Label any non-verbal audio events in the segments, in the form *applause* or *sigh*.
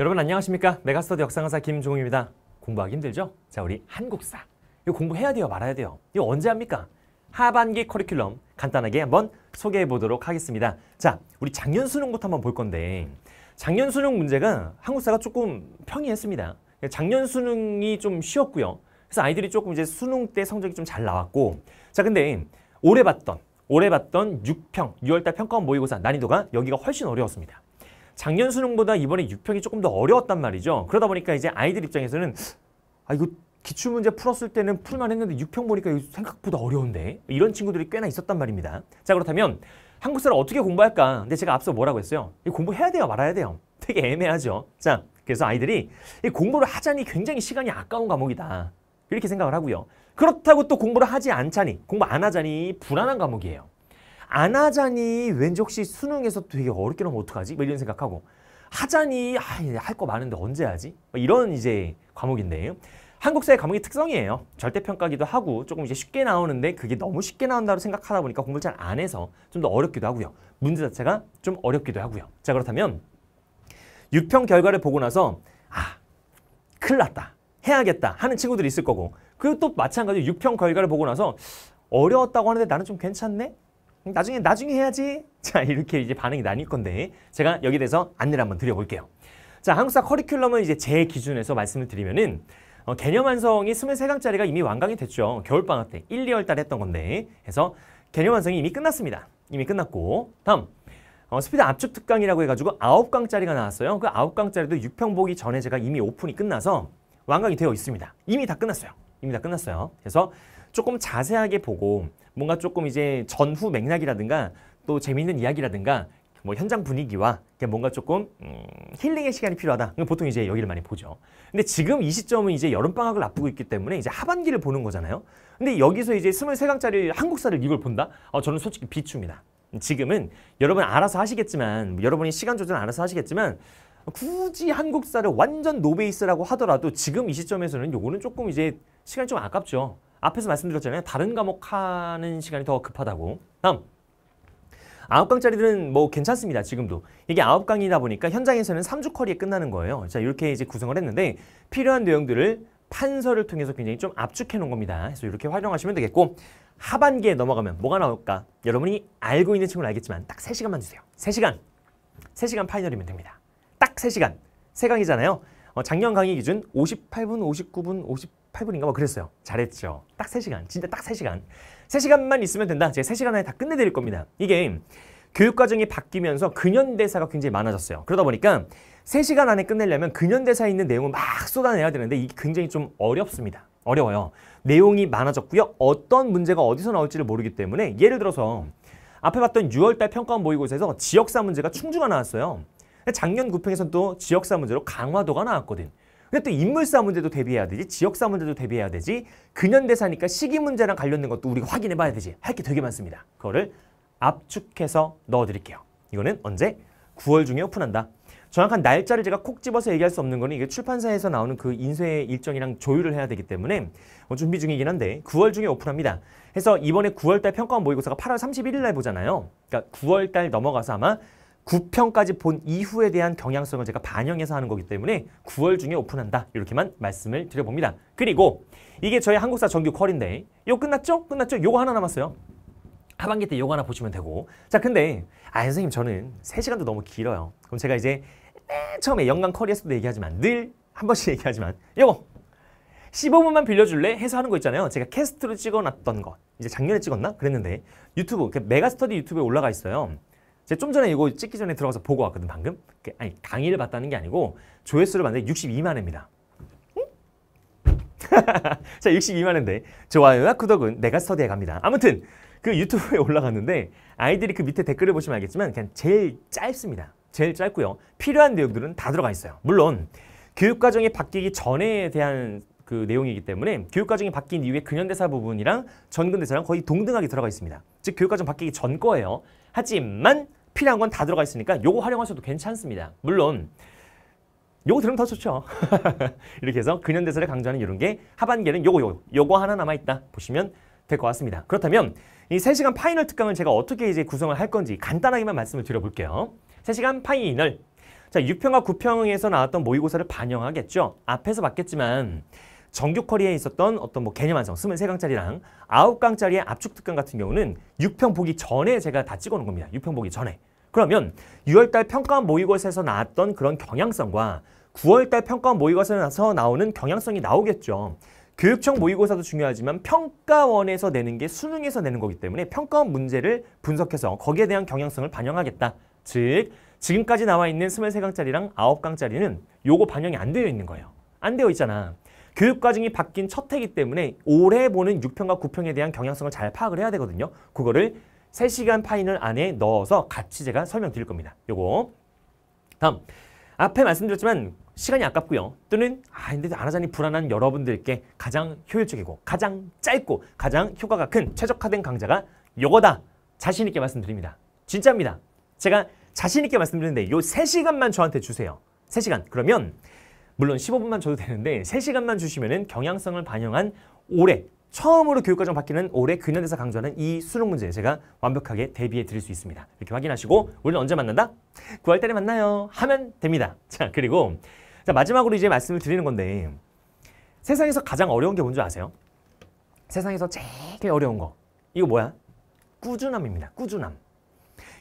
여러분 안녕하십니까? 메가스터디 역사강사 김종입니다. 공부하기 힘들죠? 자, 우리 한국사. 이거 공부해야 돼요, 말아야 돼요. 이거 언제 합니까? 하반기 커리큘럼 간단하게 한번 소개해 보도록 하겠습니다. 자, 우리 작년 수능부터 한번 볼 건데 작년 수능 문제가 한국사가 조금 평이했습니다. 작년 수능이 좀 쉬웠고요. 그래서 아이들이 조금 이제 수능 때 성적이 좀 잘 나왔고 자, 근데 올해 봤던 올해 봤던 6평, 6월달 평가원 모의고사 난이도가 여기가 훨씬 어려웠습니다. 작년 수능보다 이번에 6평이 조금 더 어려웠단 말이죠. 그러다 보니까 이제 아이들 입장에서는 아 이거 기출문제 풀었을 때는 풀만 했는데 6평 보니까 생각보다 어려운데 이런 친구들이 꽤나 있었단 말입니다. 자 그렇다면 한국사를 어떻게 공부할까? 근데 제가 앞서 뭐라고 했어요? 공부해야 돼요 말아야 돼요? 되게 애매하죠. 자 그래서 아이들이 공부를 하자니 굉장히 시간이 아까운 과목이다. 이렇게 생각을 하고요. 그렇다고 또 공부를 하지 않자니 공부 안 하자니 불안한 과목이에요. 안 하자니 왠지 혹시 수능에서 되게 어렵게 나오면 어떡하지? 뭐 이런 생각하고 하자니 아, 할거 많은데 언제 하지? 뭐 이런 이제 과목인데 한국사의 과목의 특성이에요. 절대평가기도 하고 조금 이제 쉽게 나오는데 그게 너무 쉽게 나온다고 생각하다 보니까 공부를 잘 안 해서 좀 더 어렵기도 하고요. 문제 자체가 좀 어렵기도 하고요. 자 그렇다면 6평 결과를 보고 나서 아 큰일 났다. 해야겠다 하는 친구들이 있을 거고 그리고 또 마찬가지로 6평 결과를 보고 나서 어려웠다고 하는데 나는 좀 괜찮네? 나중에 나중에 해야지. *laughs* 자 이렇게 이제 반응이 나뉠 건데 제가 여기 대해서 안내를 한번 드려볼게요. 자 한국사 커리큘럼은 이제 제 기준에서 말씀을 드리면은 어, 개념 완성이 23강짜리가 이미 완강이 됐죠. 겨울방학 때 1, 2월 달에 했던 건데 해서 개념 완성이 이미 끝났습니다. 이미 끝났고 다음 어, 스피드 압축 특강이라고 해가지고 9강짜리가 나왔어요. 그 9강짜리도 6평 보기 전에 제가 이미 오픈이 끝나서 완강이 되어 있습니다. 이미 다 끝났어요. 이미 다 끝났어요. 그래서 조금 자세하게 보고 뭔가 조금 이제 전후 맥락이라든가 또 재미있는 이야기라든가 뭐 현장 분위기와 뭔가 조금 음, 힐링의 시간이 필요하다. 보통 이제 여기를 많이 보죠. 근데 지금 이 시점은 이제 여름방학을 앞두고 있기 때문에 이제 하반기를 보는 거잖아요. 근데 여기서 이제 23강짜리 한국사를 이걸 본다? 어, 저는 솔직히 비춥니다. 지금은 여러분 알아서 하시겠지만 뭐 여러분이 시간 조절 알아서 하시겠지만 굳이 한국사를 완전 노베이스라고 하더라도 지금 이 시점에서는 요거는 조금 이제 시간이 좀 아깝죠. 앞에서 말씀드렸잖아요. 다른 과목 하는 시간이 더 급하다고. 다음. 아홉 강짜리들은뭐 괜찮습니다. 지금도. 이게 아홉 강이다 보니까 현장에서는 삼주 커리에 끝나는 거예요. 자, 이렇게 이제 구성을 했는데 필요한 내용들을 판서를 통해서 굉장히 좀 압축해 놓은 겁니다. 그래서 이렇게 활용하시면 되겠고 하반기에 넘어가면 뭐가 나올까? 여러분이 알고 있는 친구는 알겠지만 딱 세시간만 주세요. 세시간세시간 파이널이면 됩니다. 딱 세시간세강이잖아요 어, 작년 강의 기준 오십팔 분 오십구 분 오십 8분인가 뭐 그랬어요. 잘했죠. 딱 3시간. 진짜 딱 3시간. 3시간만 있으면 된다. 제가 3시간 안에 다 끝내드릴 겁니다. 이게 교육과정이 바뀌면서 근현대사가 굉장히 많아졌어요. 그러다 보니까 3시간 안에 끝내려면 근현대사에 있는 내용을 막 쏟아내야 되는데 이게 굉장히 좀 어렵습니다. 어려워요. 내용이 많아졌고요. 어떤 문제가 어디서 나올지를 모르기 때문에 예를 들어서 앞에 봤던 6월달 평가원 모의고사에서 지역사 문제가 충주가 나왔어요. 작년 구평에서는또 지역사 문제로 강화도가 나왔거든. 요 근데 또 인물사 문제도 대비해야 되지 지역사 문제도 대비해야 되지 근현대사니까 시기 문제랑 관련된 것도 우리가 확인해 봐야 되지 할 게 되게 많습니다. 그거를 압축해서 넣어드릴게요. 이거는 언제? 9월 중에 오픈한다. 정확한 날짜를 제가 콕 집어서 얘기할 수 없는 거는 이게 출판사에서 나오는 그 인쇄 일정이랑 조율을 해야 되기 때문에 뭐 준비 중이긴 한데 9월 중에 오픈합니다. 해서 이번에 9월달 평가원 모의고사가 8월 31일 날 보잖아요. 그러니까 9월달 넘어가서 아마 9평까지본 이후에 대한 경향성을 제가 반영해서 하는 거기 때문에 9월 중에 오픈한다 이렇게만 말씀을 드려봅니다. 그리고 이게 저희 한국사 정규 컬인데 이거 끝났죠? 끝났죠? 이거 하나 남았어요. 하반기 때 이거 하나 보시면 되고 자 근데 아 선생님 저는 3시간도 너무 길어요. 그럼 제가 이제 처음에 연간 커리에서도 얘기하지만 늘 한 번씩 *laughs* 얘기하지만 이거 15분만 빌려줄래? 해서 하는 거 있잖아요. 제가 캐스트로 찍어놨던 것. 이제 작년에 찍었나? 그랬는데 유튜브, 그 메가스터디 유튜브에 올라가 있어요. 제가 좀 전에 이거 찍기 전에 들어가서 보고 왔거든 방금 아니 강의를 봤다는 게 아니고 조회수를 봤는데 62만회입니다 *laughs* 자 62만회인데 좋아요와 구독은 내가 스터디에 갑니다 아무튼 그 유튜브에 *laughs* 올라갔는데 아이들이 그 밑에 댓글을 보시면 알겠지만 그냥 제일 짧습니다 제일 짧고요 필요한 내용들은 다 들어가 있어요 물론 교육과정이 바뀌기 전에 대한 그 내용이기 때문에 교육과정이 바뀐 이후에 근현대사 부분이랑 전근대사랑 거의 동등하게 들어가 있습니다. 즉 교육과정 바뀌기 전 거예요. 하지만 필요한 건 다 들어가 있으니까 요거 활용하셔도 괜찮습니다. 물론 요거 들으면 더 좋죠. *laughs* 이렇게 해서 근현대사를 강조하는 이런 게 하반기에는 요거 요거 요거 하나 남아 있다 보시면 될 것 같습니다. 그렇다면 이 3시간 파이널 특강을 제가 어떻게 이제 구성을 할 건지 간단하게만 말씀을 드려볼게요. 3시간 파이널. 자, 6평과 9평에서 나왔던 모의고사를 반영하겠죠. 앞에서 봤겠지만 정규 커리에 있었던 어떤 뭐 개념 완성, 23강짜리랑 9강짜리의 압축 특강 같은 경우는 6평 보기 전에 제가 다 찍어놓은 겁니다. 6평 보기 전에. 그러면 6월달 평가 모의고사에서 나왔던 그런 경향성과 9월달 평가 모의고사에서 나오는 경향성이 나오겠죠. 교육청 모의고사도 중요하지만 평가원에서 내는 게 수능에서 내는 거기 때문에 평가원 문제를 분석해서 거기에 대한 경향성을 반영하겠다. 즉 지금까지 나와 있는 23강짜리랑 9강짜리는 요거 반영이 안 되어 있는 거예요. 안 되어 있잖아. 교육 과정이 바뀐 첫 해이기 때문에 올해 보는 6평과 9평에 대한 경향성을 잘 파악을 해야 되거든요. 그거를 3시간 파이널 안에 넣어서 같이 제가 설명드릴 겁니다. 요거. 다음. 앞에 말씀드렸지만 시간이 아깝고요. 또는 아 근데 안 하자니 불안한 여러분들께 가장 효율적이고 가장 짧고 가장 효과가 큰 최적화된 강좌가 요거다. 자신 있게 말씀드립니다. 진짜입니다. 제가 자신 있게 말씀드리는데 요 3시간만 저한테 주세요. 3시간. 그러면 물론 15분만 줘도 되는데 3시간만 주시면은 경향성을 반영한 올해 처음으로 교육과정 바뀌는 올해 근현대사 강조하는 이 수능 문제 제가 완벽하게 대비해 드릴 수 있습니다. 이렇게 확인하시고 우리는 언제 만난다? 9월 달에 만나요. 하면 됩니다. *laughs* 자 그리고 자 마지막으로 이제 말씀을 드리는 건데 세상에서 가장 어려운 게 뭔지 아세요? 세상에서 제일 어려운 거 이거 뭐야? 꾸준함입니다. 꾸준함.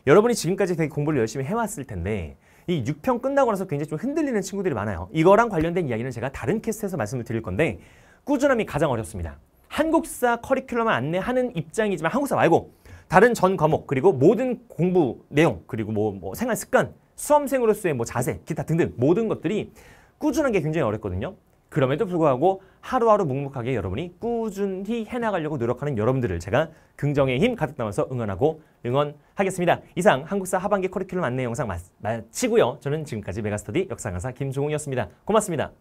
여러분이 지금까지 되게 공부를 열심히 해왔을 텐데 이 6평 끝나고 나서 굉장히 좀 흔들리는 친구들이 많아요. 이거랑 관련된 이야기는 제가 다른 캐스트에서 말씀을 드릴 건데 꾸준함이 가장 어렵습니다. 한국사 커리큘럼을 안내하는 입장이지만 한국사 말고 다른 전 과목 그리고 모든 공부 내용 그리고 뭐, 뭐 생활 습관 수험생으로서의 뭐 자세 기타 등등 모든 것들이 꾸준한 게 굉장히 어렵거든요. 그럼에도 불구하고 하루하루 묵묵하게 여러분이 꾸준히 해나가려고 노력하는 여러분들을 제가 긍정의 힘 가득 담아서 응원하고 응원하겠습니다. 이상 한국사 하반기 커리큘럼 안내 영상 마, 마치고요. 저는 지금까지 메가스터디 역사 강사 김종욱이었습니다. 고맙습니다.